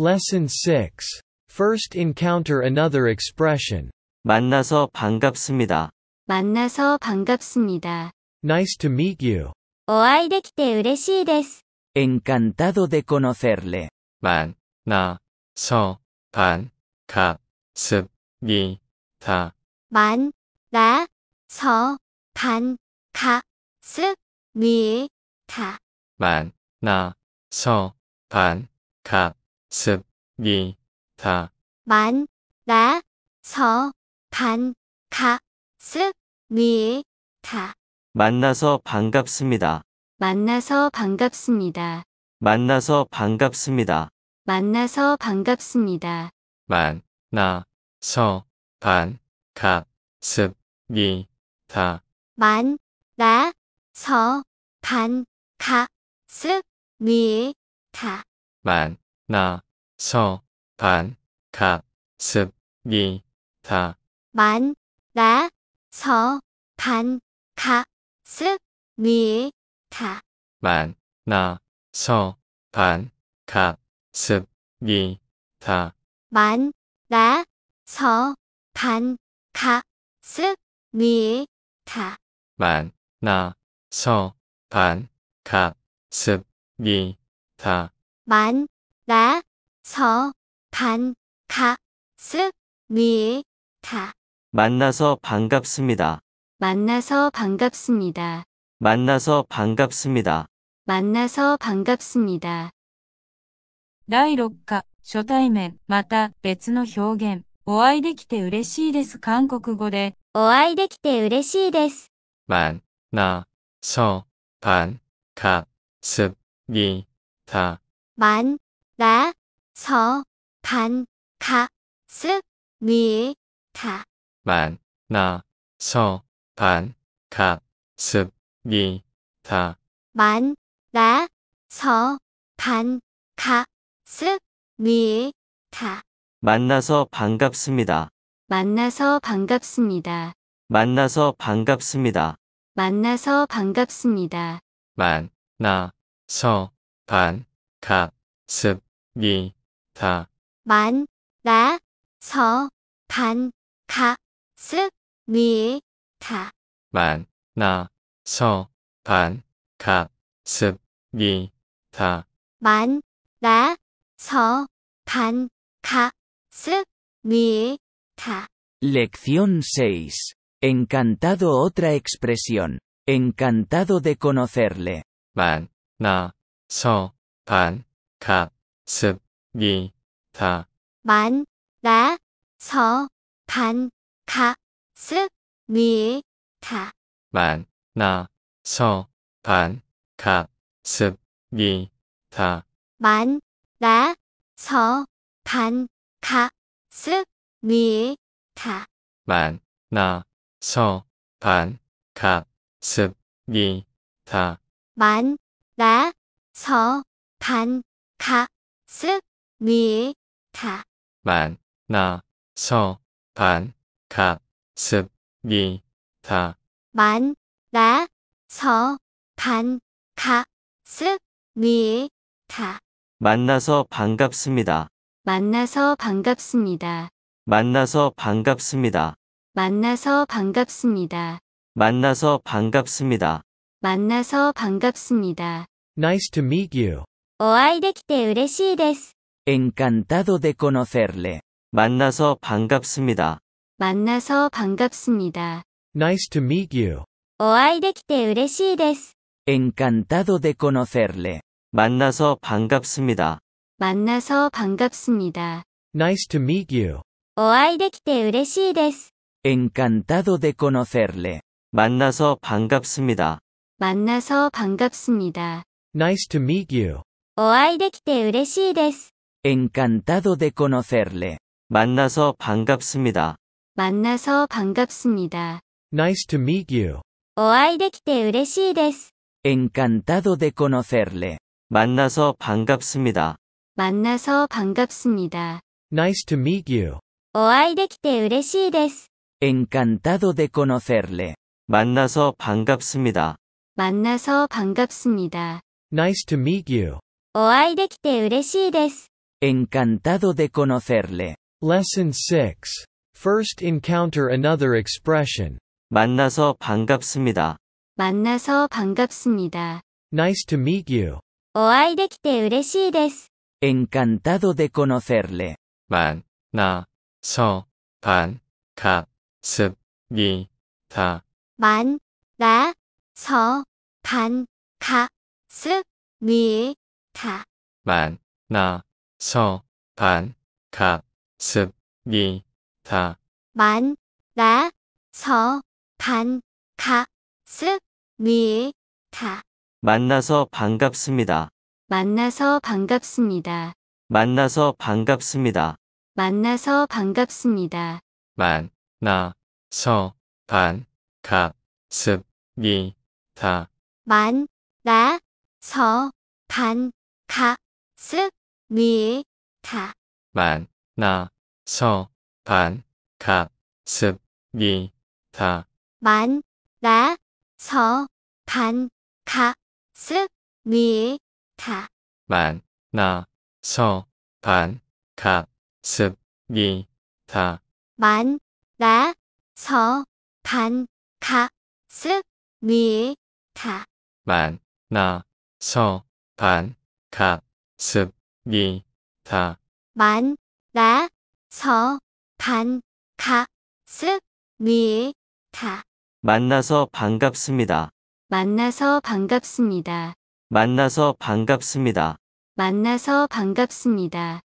Lesson 6. First encounter another expression. 만나서 반갑습니다. 만나서 반갑습니다. Nice to meet you. Encantado de conocerle. 만나서 반갑습니다. 만나서 반갑습니다. 만나서 습이 다 만나서 반가 습니 다 만나서 반갑습니다. 만나서 반갑습니다. 만나서 반갑습니다. 만나서 반갑습니다. 만나서 반 가, 습이 다 만나 서 반 가, 습니 다 만나 서, 반, 갑, 습, 미, 다. 만, 나, 서, 반, 갑, 습, 니, 다. 만, 나, 서, 반, 갑, 습, 미, 다. 만, 나, 서, 반, 갑, 습, 미, 다. 만, 나, 서, 반, 갑, 습, 미, 다. 만, 나, 서, 반, 가, 스, 미, 다. 만나서 반갑습니다. 만나서 반갑습니다. 만나서 반갑습니다. 만나서 반갑습니다. 第6課、初対面、また別の表現。お会いできて嬉しいです。韓国語で。お会いできて嬉しいです。만、 な、そ、ばん、か、す、み、た。만、 な、 서, 간, 가, 스, 미, 다. 만, 나, 서, 반, 가, 습, 미, 다. 만, 나, 서, 반, 가, 습, 미, 다. 만나서 반갑습니다. 만나서 반갑습니다. 만나서 반갑습니다. 만나서 반갑습니다. 만, 나, 서, 반, 가, 습, 미, 다, 만, 나, 서, 반, 가, 스, 미, 다, 만, 나, 서, 반, 가, 습, 미, 다, 나, 서, 반, 가, Lección 6. Encantado otra expresión. Encantado de conocerle. 만, 나, 서, 반, 가, 미, 다, 만, 나, 서, 반, 가, 스, 미, 다. 만, 나, 서, 반, 가, 습, 미, 다, 만, 나, 서, 반, 가, 스, 미, 다. 만, 나, 서, 반, 가, 습, 미, 다, 만, 나, 서, 반, 가, 스, 위에 네, 다 만나서 반갑습니다. 만나서 반갑습니다. 만나서 반갑습니다. 만나서 반갑습니다. 만나서 반갑습니다. 만나서 반갑습니다. 만나서 반갑습니다. 만나서 반갑습니다. Nice to meet you. お会いできて嬉しいです。Encantado de conocerle. 만나서 반갑습니다. 만나서 반갑습니다. Nice to meet you. お会いできて嬉しいです。Encantado de conocerle. 만나서 반갑습니다. 만나서 반갑습니다. Nice to meet you. お会いできて嬉しいです。Encantado de conocerle. 만나서 반갑습니다. 만나서 반갑습니다. Nice to meet you. お会いできて嬉しいです。Encantado de conocerle. 만나서 반갑습니다. 만나서 반갑습니다. Nice to meet you. お会いできて嬉しいです。Encantado de conocerle. 만나서 반갑습니다. 만나서 반갑습니다. Nice to meet you. お会いできて嬉しいです。Encantado de conocerle. 만나서 반갑습니다. 만나서 반갑습니다. Nice to meet you. お会いできて嬉しいです。Encantado de conocerle. Lesson 6. First encounter another expression. 만나서 반갑습니다. 만나서 반갑습니다. Nice to meet you. お会いできて嬉しいです。Encantado de conocerle. 만, 나, 서, 반, 가, 서, 반, 갑, 습, 미, 다, 만, 나, 서, 반, 갑, 습, 미, 다. 만나서 반갑습니다. 만나서 반갑습니다. 만나서 반갑습니다. 만나서 반갑습니다. 만, 나, 서, 반, 갑, 습, 미, 다. 만, 나, 서, 반, 갑, 습, 위에 네, 다 만나 서 반갑습니다. 만나 서 반갑습니다. 만나 서 반갑습니다. 만나 서 반갑습니다. 만나 서 반갑습니다. 미, 다, 만, 나, 서, 반, 가, 스, 미, 다. 만나서 반갑습니다. 만나서 반갑습니다. 만나서 반갑습니다. 만나서 반갑습니다.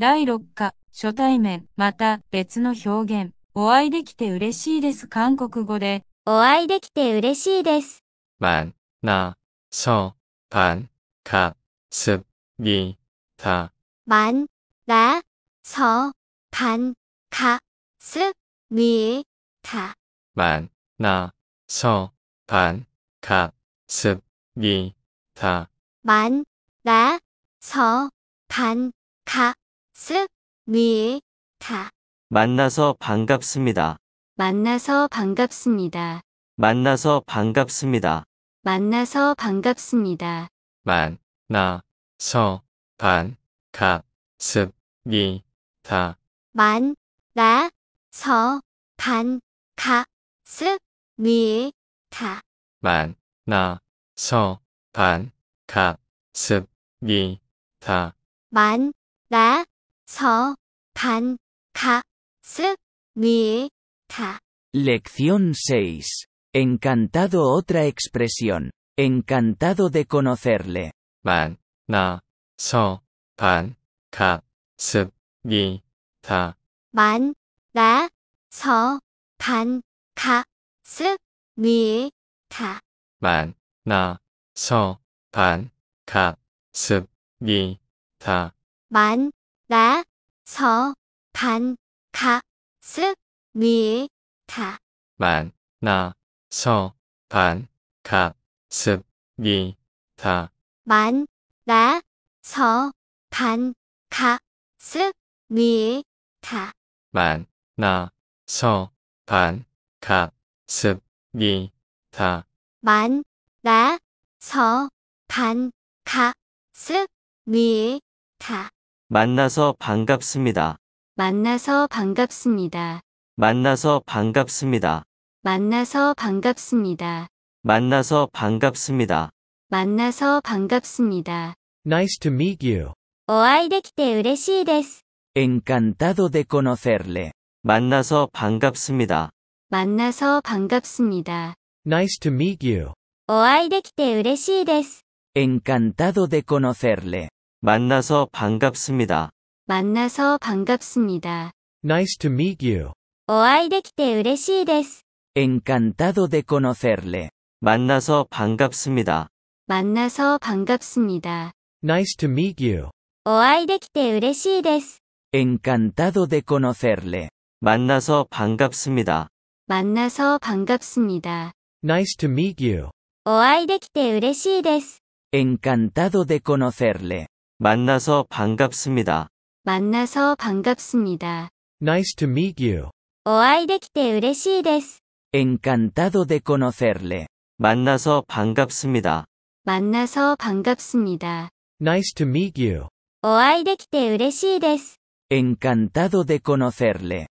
第6課、初対面、また別の表現、お会いできて嬉しいです韓国語で、お会いできて嬉しいです。만, 나, 서, 반, 가, 습, 미, 다, 만, 나, 서, 반, 가, 스, 미, 다, 만, 나, 서, 반, 가, 습, 미, 다, 만, 나, 서, 반, 가, 스, 미, 다. 만나서 반갑습니다. 만나서 반갑습니다. 만나서 반갑습니다. 만나서 반갑습니다. 만, 나, 서, 반, 가, 습, 이, 다. 만, 나, 서, 반, 가, 습, mi, 다. 만, 나, 서, 반, 가, 습, 이, 다. 만, 나, 서, 반, 가, 습, mi, 다. Lección 6. Encantado otra expresión. Encantado de conocerle. 만, 나, 서, 반, 가, 습, 니, 다. 만, 나, 서, 반, 가, 습, 니, 다. 만, 나, 서, 반, 가, 습, 니, 다. 만, 나, 서, 반, 가, 습, 니, 다. 만, 나, 서, 반, 가, 습, 니, 다. 만, 나, 서, 반, 가, 스, 미, 다. 만, 나, 서, 반, 가, 스, 미, 다. 만, 나, 서, 반, 가, 스, 미, 다. 만나서 반갑습니다. 만나서 반갑습니다. 만나서 반갑습니다. 만나서 반갑습니다. 만나서 반갑습니다. 만나서 반갑습니다. Nice to meet you. お会いできて嬉しいです。Encantado de conocerle. 만나서 반갑습니다. 만나서 반갑습니다. Nice to meet you. お会いできて嬉しいです。Encantado de conocerle. 만나서 반갑습니다. 만나서 반갑습니다. Nice to meet you. お会いできて嬉しいです。Encantado de conocerle. 만나서 반갑습니다. 만나서 반갑습니다. Nice to meet you. お会いできて嬉しいです。Encantado de conocerle. 만나서 반갑습니다. 만나서 반갑습니다. Nice to meet you. お会いできて嬉しいです。Encantado de conocerle. 만나서 반갑습니다. 만나서 반갑습니다. Nice to meet you. お会いできて嬉しいです。Encantado de conocerle. 만나서 반갑습니다. 만나서 반갑습니다. Nice to meet you. お会いできて嬉しいです。Encantado de conocerle.